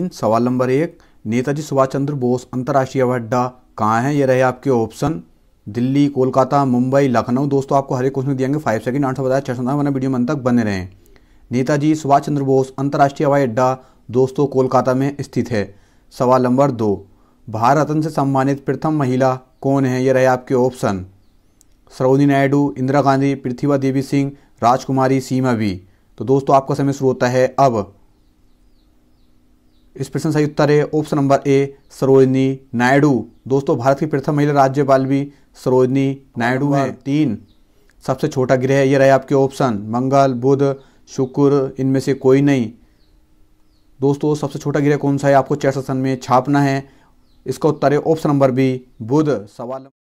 इन सवाल नंबर एक नेताजी सुभाष चंद्र बोस अंतर्राष्ट्रीय हवाई अड्डा कहाँ है ये रहे आपके ऑप्शन दिल्ली कोलकाता मुंबई लखनऊ दोस्तों आपको हर एक क्वेश्चन दिएंगे फाइव सेकंड आंसर बताया छः सौ वीडियो में तक बने रहें नेताजी सुभाष चंद्र बोस अंतर्राष्ट्रीय हवाई अड्डा दोस्तों कोलकाता में स्थित है सवाल नंबर दो भारत रत्न से सम्मानित प्रथम महिला कौन है ये रहे आपके ऑप्शन सरोनी नायडू इंदिरा गांधी पृथ्वी देवी सिंह राजकुमारी सीमा भी तो दोस्तों आपका समय शुरू होता है अब इस प्रश्न सही उत्तर है option number A Sarojini Naidu दोस्तों भारत की प्रथम महिला राज्यपाल भी सरोजनी नायडू है तीन सबसे छोटा ग्रह ये रहे आपके ऑप्शन मंगल बुध शुक्र इनमें से कोई नहीं दोस्तों सबसे छोटा ग्रह कौन सा है आपको चैट सेशन में छापना है इसका उत्तर है ऑप्शन नंबर बी बुध सवाल